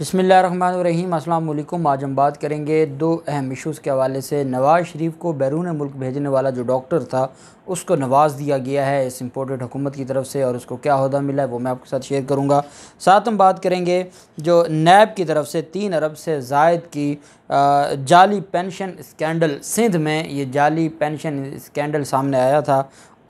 बसमिल अल्लाम आज हम बात करेंगे दो अहम इशूज़ के हवाले से नवाज़ शरीफ को बैरून मुल्क भेजने वाला जो डॉक्टर था उसको नवाज़ दिया गया है इस इम्पोर्टेड हुकूमत की तरफ से और उसको क्या अहदा मिला है वो मैं आपके साथ शेयर करूँगा साथ हम बात करेंगे जो नैब की तरफ से तीन अरब से जायद की जाली पेंशन स्कैंडल सिंध में ये जाली पेंशन स्कैंडल सामने आया था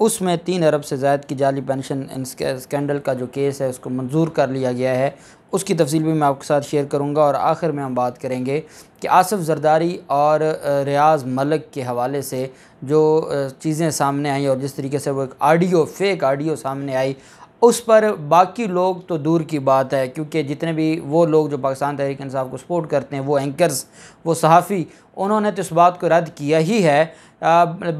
उसमें तीन अरब से ज़ायद की जाली पेंशन स्कैंडल का जो केस है उसको मंजूर कर लिया गया है उसकी तफसील भी मैं आपके साथ शेयर करूंगा और आखिर में हम बात करेंगे कि आसफ़ जरदारी और रियाज मलक के हवाले से जो चीज़ें सामने आई और जिस तरीके से वो एक आडियो फेक आडियो सामने आई उस पर बाकी लोग तो दूर की बात है क्योंकि जितने भी वो लोग जो पाकिस्तान तहरीक इंसाफ को सपोर्ट करते हैं वो एंकर्स वो सहाफ़ी उन्होंने तो इस बात को रद्द किया ही है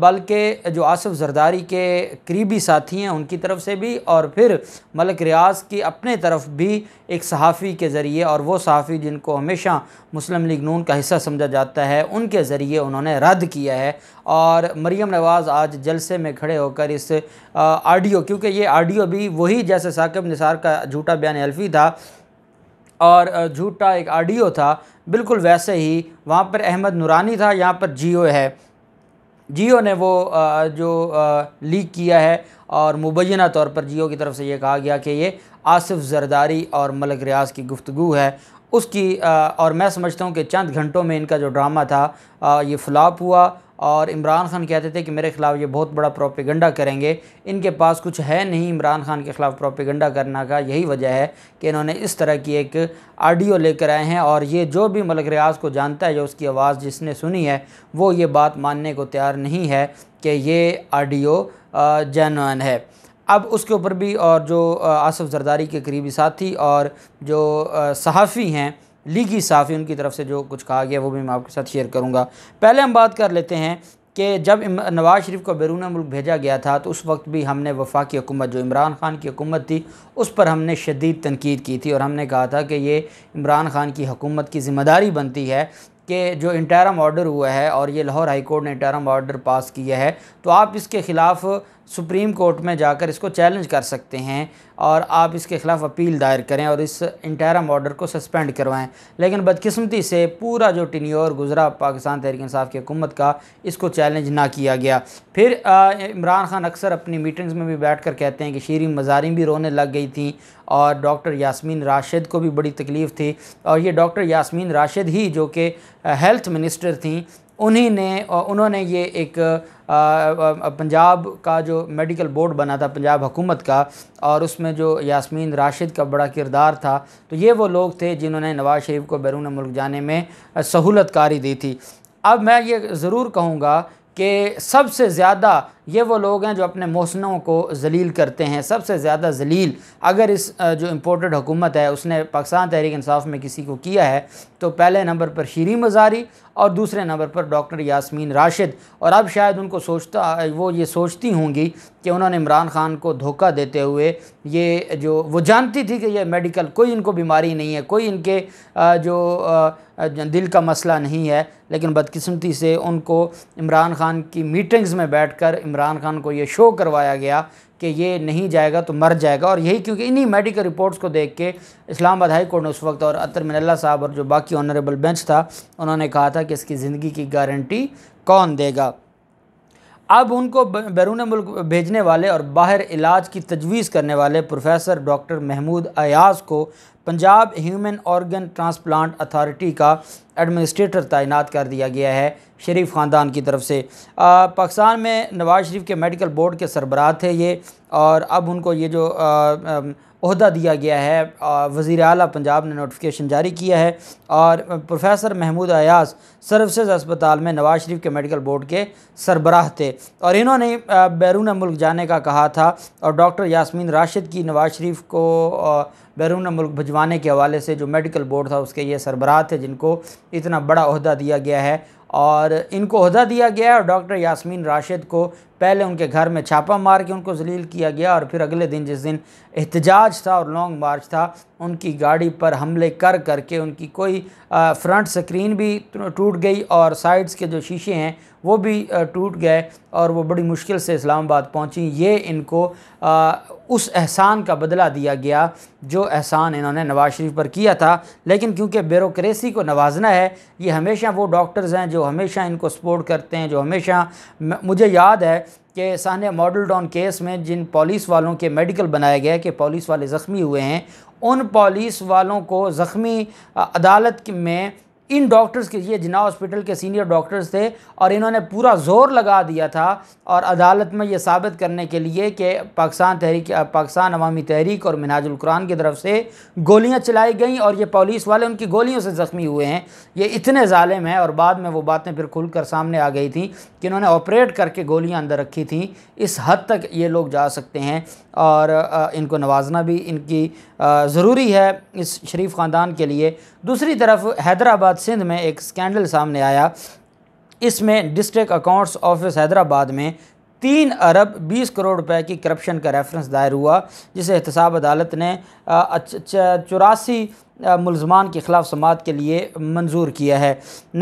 बल्कि जो आसफ़ जरदारी के करीबी साथी हैं उनकी तरफ से भी और फिर मलक रियाज की अपने तरफ भी एक सहाफ़ी के ज़रिए और वो सहाफ़ी जिनको हमेशा मुस्लिम लीग नून का हिस्सा समझा जाता है उनके ज़रिए उन्होंने रद्द किया है और मरीम नवाज़ आज जलसे में खड़े होकर इस आडियो क्योंकि ये आडियो भी वही जैसे साकिब निसार का झूठा बयान एल्फ़ी था और झूठा एक आडियो था बिल्कुल वैसे ही वहाँ पर अहमद नूरानी था यहाँ पर जियो है जियो ने वो जो लीक किया है और मुबैना तौर पर जियो की तरफ से ये कहा गया कि ये आसिफ जरदारी और मलक रियाज की गुफ्तु है उसकी और मैं समझता हूँ कि चंद घंटों में इनका जो ड्रामा था ये फ्लॉप हुआ और इमरान खान कहते थे कि मेरे ख़िलाफ़ ये बहुत बड़ा प्रोपेगंडा करेंगे इनके पास कुछ है नहीं इमरान खान के ख़िलाफ़ प्रोपीगंडा करना का यही वजह है कि इन्होंने इस तरह की एक ऑडियो लेकर आए हैं और ये जो भी मलक रियाज को जानता है या उसकी आवाज़ जिसने सुनी है वो ये बात मानने को तैयार नहीं है कि ये आडियो जैन है अब उसके ऊपर भी और जो आसफ़ जरदारी के करीबी साथी और जो सहाफ़ी हैं लीगी साफ़ी उनकी तरफ से जो कुछ कहा गया वो भी मैं आपके साथ शेयर करूँगा पहले हम बात कर लेते हैं कि जब नवाज़ शरीफ को बैरून मुल्क भेजा गया था तो उस वक्त भी हमने वफाकी हुकूमत जो इमरान ख़ान की हुकूमत थी उस पर हमने शदीद तनकीद की थी और हमने कहा था कि ये इमरान ख़ान की हुकूमत की ज़िम्मेदारी बनती है कि जो इंटरम ऑर्डर हुआ है और ये लाहौर हाई कोर्ट ने इंटरम ऑर्डर पास किया है तो आप इसके ख़िलाफ़ सुप्रीम कोर्ट में जाकर इसको चैलेंज कर सकते हैं और आप इसके ख़िलाफ़ अपील दायर करें और इस इंटरम ऑर्डर को सस्पेंड करवाएं लेकिन बदकिस्मती से पूरा जो टिन्योर गुजरा पाकिस्तान तहरीक इंसाफ की हुकूमत का इसको चैलेंज ना किया गया फिर इमरान ख़ान अक्सर अपनी मीटिंग्स में भी बैठ कर कहते हैं कि शीरी मज़ारी भी रोने लग गई थी और डॉक्टर यासमीन राशिद को भी बड़ी तकलीफ़ थी और ये डॉक्टर यासमीन राशिद ही जो कि हेल्थ मिनिस्टर थी उन्हीं ने उन्होंने ये एक पंजाब का जो मेडिकल बोर्ड बना था पंजाब हुकूमत का और उसमें जो यास्मीन राशिद का बड़ा किरदार था तो ये वो लोग थे जिन्होंने नवाज़ शरीफ को बैरून मुल्क जाने में सहूलत कारी दी थी अब मैं ये ज़रूर कहूँगा कि सबसे ज़्यादा ये वो लोग हैं जो अपने मौसनों को जलील करते हैं सबसे ज़्यादा जलील अगर इस जो इम्पोर्टेड हुकूमत है उसने पाकिस्तान तहरीक इंसाफ में किसी को किया है तो पहले नंबर पर शीरी मजारी और दूसरे नंबर पर डॉक्टर यासमीन राशिद और अब शायद उनको सोचता वो ये सोचती होंगी कि उन्होंने इमरान खान को धोखा देते हुए ये जो वो जानती थी कि ये मेडिकल कोई इनको बीमारी नहीं है कोई इनके जो दिल का मसला नहीं है लेकिन बदकिस्मती से उनको इमरान खान की मीटिंग्स में बैठकर इमरान खान को ये शो करवाया गया कि ये नहीं जाएगा तो मर जाएगा और यही क्योंकि इन्हीं मेडिकल रिपोर्ट्स को देख के इस्लामाबाद हाई कोर्ट ने उस वक्त और अतर मिनल्ला साहब और जो बाकी ऑनरेबल बेंच था उन्होंने कहा था कि इसकी ज़िंदगी की गारंटी कौन देगा अब उनको बैरून मुल्क भेजने वाले और बाहर इलाज की तजवीज़ करने वाले प्रोफेसर डॉक्टर महमूद अयाज को Punjab human organ transplant authority का एडमिनिस्ट्रेटर तैनात कर दिया गया है शरीफ ख़ानदान की तरफ से पाकिस्तान में नवाज़ शरीफ के मेडिकल बोर्ड के सरबराह थे ये और अब उनको ये जो आ, आ, अहदा दिया गया है वज़ी अल पंजाब ने नोटिफिकेशन जारी किया है और प्रोफेसर महमूद अयाज सर्विसज़ अस्पताल में नवाज शरीफ के मेडिकल बोर्ड के सरबराह थे और इन्होंने बैरून मुल्क जाने का कहा था और डॉक्टर यासमीन राशिद की नवाज शरीफ को बैरून मुल्क भिजवाने के हवाले से जो मेडिकल बोर्ड था उसके ये सरबराह थे जिनको इतना बड़ा अहदा दिया गया है और इनको अहदा दिया गया है और डॉक्टर यासमीन राशिद को पहले उनके घर में छापा मार के उनको जलील किया गया और फिर अगले दिन जिस दिन एहतजाज था और लॉन्ग मार्च था उनकी गाड़ी पर हमले कर कर के उनकी कोई फ्रंट स्क्रीन भी टूट गई और साइड्स के जो शीशे हैं वो भी टूट गए और वो बड़ी मुश्किल से इस्लामाबाद पहुंची ये इनको उस एहसान का बदला दिया गया जो एहसान इन्होंने नवाज शरीफ पर किया था लेकिन क्योंकि ब्यूरोसी को नवाजना है ये हमेशा वो डॉक्टर्स हैं जो हमेशा इनको सपोर्ट करते हैं जो हमेशा मुझे याद है के साहने मॉडल डॉन केस में जिन पुलिस वालों के मेडिकल बनाया गया कि पुलिस वाले ज़ख्मी हुए हैं उन पुलिस वालों को ज़ख्मी अदालत में इन डॉक्टर्स के ये जिना हॉस्पिटल के सीनियर डॉक्टर्स थे और इन्होंने पूरा जोर लगा दिया था और अदालत में ये साबित करने के लिए कि पाकिस्तान तहरीक पाकिस्तान अवामी तहरीक और कुरान की तरफ से गोलियाँ चलाई गई और ये पुलिस वाले उनकी गोलियों से ज़ख्मी हुए हैं ये इतने ालिम हैं और बाद में वो बातें फिर खुल सामने आ गई थी कि इन्होंने ऑपरेट करके गोलियाँ अंदर रखी थी इस हद तक ये लोग जा सकते हैं और इनको नवाजना भी इनकी ज़रूरी है इस शरीफ ख़ानदान के लिए दूसरी तरफ हैदराबाद सिंध में एक स्कैंडल सामने आया इसमें डिस्ट्रिक्ट अकाउंट्स ऑफिस हैदराबाद में तीन अरब बीस करोड़ रुपए की करप्शन का रेफरेंस दायर हुआ जिसे एहतसाब अदालत ने चौरासी मुलजमान के खिलाफ समात के लिए मंजूर किया है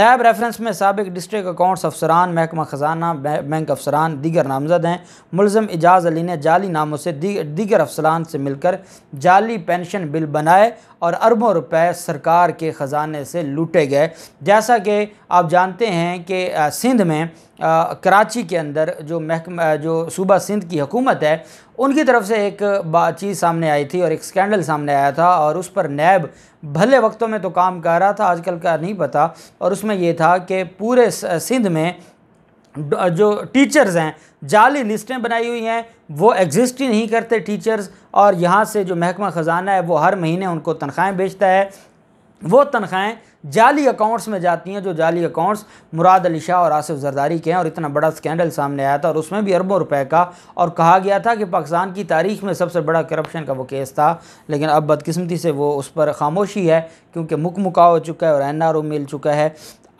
नायब रेफरेंस में सबक डिस्ट्रिक्ट अकाउंट्स अफसरान महकमा ख़जाना बैंक अफसरान दीगर नामजद हैं मुलम एजाज अली ने जाली नामों से दीगर अफसरान से मिलकर जाली पेंशन बिल बनाए और अरबों रुपए सरकार के ख़जाने से लूटे गए जैसा कि आप जानते हैं कि सिंध में आ, कराची के अंदर जो महकमा जो सूबा सिंध की हुकूमत है उनकी तरफ से एक बातचीत सामने आई थी और एक स्कैंडल सामने आया था और उस पर नैब भले वक्तों में तो काम कर रहा था आजकल का नहीं पता और उसमें ये था कि पूरे सिंध में जो टीचर्स हैं जाली लिस्टें बनाई हुई हैं वो एग्जिस्ट ही नहीं करते टीचर्स और यहाँ से जो महकमा ख़जाना है वो हर महीने उनको तनख्वाहें बेचता है वो तनख्वाहें जाली अकाउंट्स में जाती हैं जो जाली अकाउंट्स मुराद अली शाह और आसिफ जरदारी के हैं और इतना बड़ा स्कैंडल सामने आया था और उसमें भी अरबों रुपए का और कहा गया था कि पाकिस्तान की तारीख में सबसे बड़ा करप्शन का वो केस था लेकिन अब बदकिस्मती से वो उस पर खामोशी है क्योंकि मुक मुका हो चुका है और एन आर ओ मिल चुका है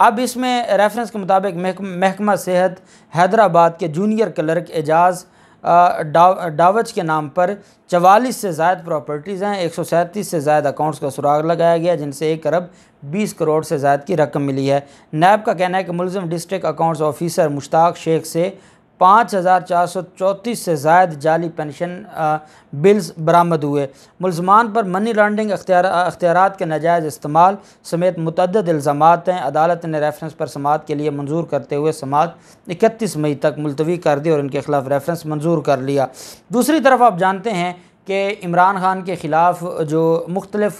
अब इसमें रेफरेंस के मुताबिक महकमा सेहत हैदराबाद के जूनियर क्लर्क एजाज़ डावच के नाम पर चवालीस से ज़ायद प्रॉपर्टीज़ हैं एक से ज़ायद अकाउंट्स का सुराग लगाया गया जिनसे एक अरब बीस करोड़ से ज़ायद की रकम मिली है नैब का कहना है कि मुलम district accounts officer Mushtaq Sheikh से पाँच हज़ार चार सौ चौंतीस से जायद जाली पेंशन बिल्स बरामद हुए मुलजमान पर मनी लॉन्ड्रिंग अख्तियार के नजायज़ इस्तेमाल समेत मतदद इल्ज़ाम हैं अदालत ने रेफरेंस पर समात के लिए मंजूर करते हुए समात इकतीस मई तक मुलतवी कर दी और इनके खिलाफ रेफरेंस मंजूर कर लिया दूसरी तरफ आप जानते हैं कि इमरान खान के ख़िलाफ़ जो मुख्तलफ़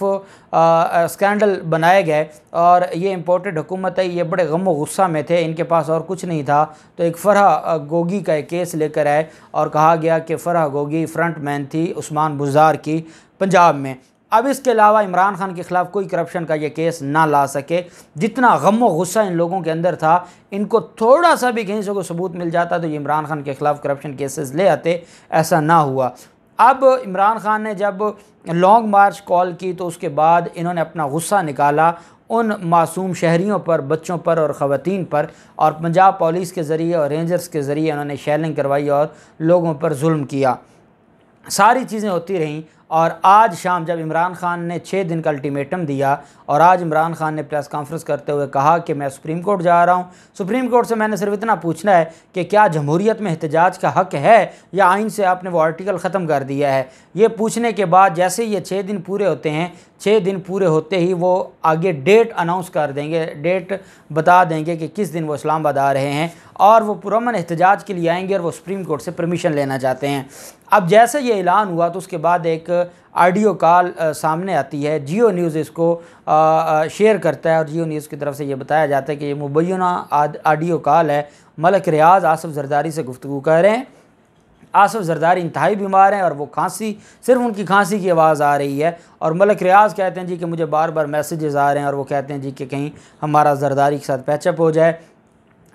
स्कैंडल बनाए गए और ये इम्पोर्टेड हुकूमत है ये बड़े गम गुस्सा में थे इनके पास और कुछ नहीं था तो एक फ़रह गोगी का एक केस लेकर आए और कहा गया कि फ़रह गोगी फ्रंट मैन थी उस्मान बुजार की पंजाब में अब इसके अलावा इमरान खान के ख़िलाफ़ कोई करप्शन का ये केस ना ला सके जितना गम व गुस्सा इन लोगों के अंदर था इनको थोड़ा सा भी कहीं से कोई सबूत मिल जाता तो ये इमरान खान के ख़िलाफ़ करप्शन केसेस ले आते ऐसा ना हुआ अब इमरान खान ने जब लॉन्ग मार्च कॉल की तो उसके बाद इन्होंने अपना गुस्सा निकाला उन मासूम शहरीों पर बच्चों पर और ख़वान पर और पंजाब पुलिस के ज़रिए और रेंजर्स के ज़रिए उन्होंने शैलिंग करवाई और लोगों पर जुल्म किया सारी चीज़ें होती रहीं और आज शाम जब इमरान खान ने छः दिन का अल्टीमेटम दिया और आज इमरान खान ने प्रेस कॉन्फ्रेंस करते हुए कहा कि मैं सुप्रीम कोर्ट जा रहा हूँ सुप्रीम कोर्ट से मैंने सिर्फ इतना पूछना है कि क्या जमहूरीत में एहतजाज का हक है या आइन से आपने वो आर्टिकल ख़त्म कर दिया है ये पूछने के बाद जैसे ही ये छः दिन पूरे होते हैं छः दिन पूरे होते ही वो आगे डेट अनाउंस कर देंगे डेट बता देंगे कि किस दिन वो इस्लामाबाद आ रहे हैं और वो पुरमन एहतजाज के लिए आएंगे और वो सुप्रीम कोर्ट से परमिशन लेना चाहते हैं अब जैसे ये ऐलान हुआ तो उसके बाद एक आडियो कॉल सामने आती है जियो न्यूज़ इसको शेयर करता है और जियो न्यूज़ की तरफ से ये बताया जाता है कि ये मुबैना आडियो कॉल है मलक रियाज आसफ़ जरदारी से गुफ्तु कर रहे हैं आसफ़ जरदारी इंतहाई बीमार हैं और वो खांसी सिर्फ उनकी खांसी की आवाज़ आ रही है और मलक रियाज कहते हैं जी कि मुझे बार बार मैसेजेस आ रहे हैं और वो कहते हैं जी कि कहीं हमारा जरदारी के साथ पैचअप हो जाए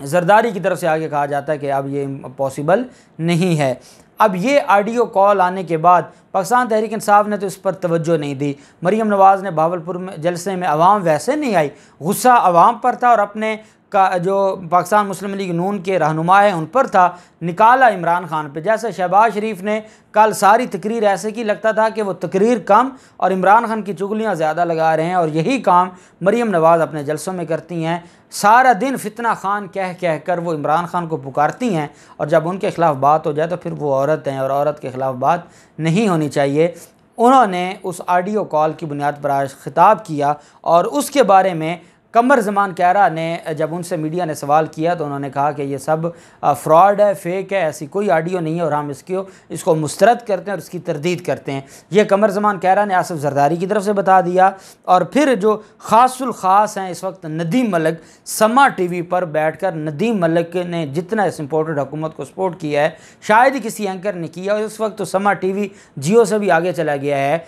जरदारी की तरफ से आगे कहा जाता है कि अब ये पॉसिबल नहीं है अब ये आडियो कॉल आने के बाद पाकिस्तान तहरीक इंसाफ ने तो इस पर तवज्जो नहीं दी मरीम नवाज़ ने भावलपुर में जलसे में आवाम वैसे नहीं आई गुस्सा आवाम पर था और अपने का जो पाकिस्तान मुस्लिम लीग नून के रहनुमा हैं उन पर था निकाला इमरान खान पे जैसे शहबाज शरीफ ने कल सारी तकरीर ऐसे की लगता था कि वो तकरीर कम और इमरान खान की चुगलियाँ ज़्यादा लगा रहे हैं और यही काम मरीम नवाज़ अपने जलसों में करती हैं सारा दिन फितना खान कह कह कर वो इमरान खान को पुकारती हैं और जब उनके ख़िलाफ़ बात हो जाए तो फिर वो औरत हैं और औरत के ख़िलाफ़ बात नहीं होनी चाहिए उन्होंने उस आडियो कॉल की बुनियाद पर आज खिताब किया और उसके बारे में कमर जमान कैरा ने जब उनसे मीडिया ने सवाल किया तो उन्होंने कहा कि ये सब फ्रॉड है फेक है ऐसी कोई आडियो नहीं है और हम इसको इसको मुस्तरद करते हैं और इसकी तरदीद करते हैं ये कमर जमान कैरा ने आसफ़ जरदारी की तरफ से बता दिया और फिर जो खासुल ख़ास हैं इस वक्त नदीम मलिक समा टी वी पर बैठ कर नदीम मलिक ने जितना इस इम्पोर्टेड हुकूमत को सपोर्ट किया है शायद ही किसी एंकर ने किया और इस वक्त तो समा टी वी जियो से भी आगे चला गया है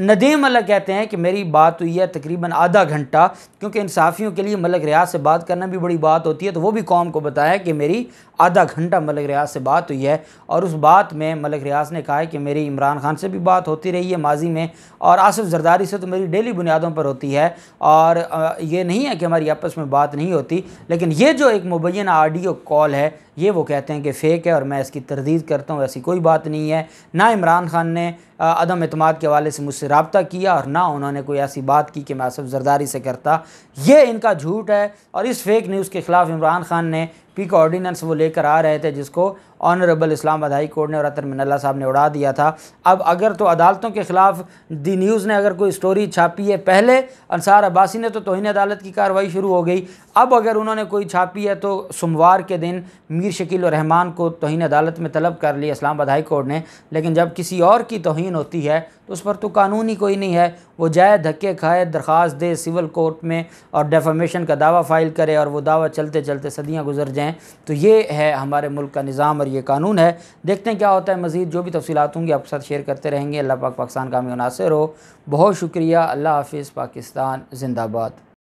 नदीम मलक कहते हैं कि मेरी बात हुई है तकरीबन आधा घंटा क्योंकि इंसाफियों के लिए मलक रियाज से बात करना भी बड़ी बात होती है तो वो भी कौम को बताया कि मेरी आधा घंटा मलिक रियाज से बात हुई है और उस बात में मलिक रियाज ने कहा है कि मेरी इमरान खान से भी बात होती रही है माजी में और आसिफ जरदारी से तो मेरी डेली बुनियादों पर होती है और ये नहीं है कि हमारी आपस में बात नहीं होती लेकिन ये जो एक मुबैन आडियो कॉल है ये वो कहते हैं कि फ़ेक है और मैं इसकी तरदीद करता हूँ ऐसी कोई बात नहीं है ना इमरान खान ने अदम अतमाद के हवाले से मुझसे रबता किया और ना उन्होंने कोई ऐसी बात की कि मैं आसफ़ जरदारी से करता ये इनका झूठ है और इस फेक न्यूज़ के ख़िलाफ़ इमरान खान ने का ऑर्डीनेंस वो लेकर लेकर आ रहे थे जिसको ऑनरेबल इस्लाम अधाई कोर्ट ने और अतर मिनल्ला साहब ने उड़ा दिया था अब अगर तो अदालतों के ख़िलाफ़ दी न्यूज़ ने अगर कोई स्टोरी छापी है पहले अनसार अब्बासी ने तो तोहन अदालत की कार्रवाई शुरू हो गई अब अगर उन्होंने कोई छापी है तो सोमवार के दिन मीर शकील रहमान को तोहन अदालत में तलब कर लिया इस्लाम अधाई कोर्ट ने लेकिन जब किसी और की तोहन होती है तो उस पर तो कानून ही कोई नहीं है वो जाए धक्के खाए दरख्वास्त दे सिविल कोर्ट में और डेफामेशन का दावा फाइल करे और वो दावा चलते चलते सदियाँ गुजर जाएँ तो ये है हमारे मुल्क का निज़ाम और ये कानून है देखते हैं क्या होता है मज़ीद जो भी तफसीत होंगी आपके साथ शेयर करते रहेंगे अल्लाह पाक पाकिस्तान का मुनासर हो बहुत शुक्रिया अल्लाह हाफिज़ पाकिस्तान जिंदाबाद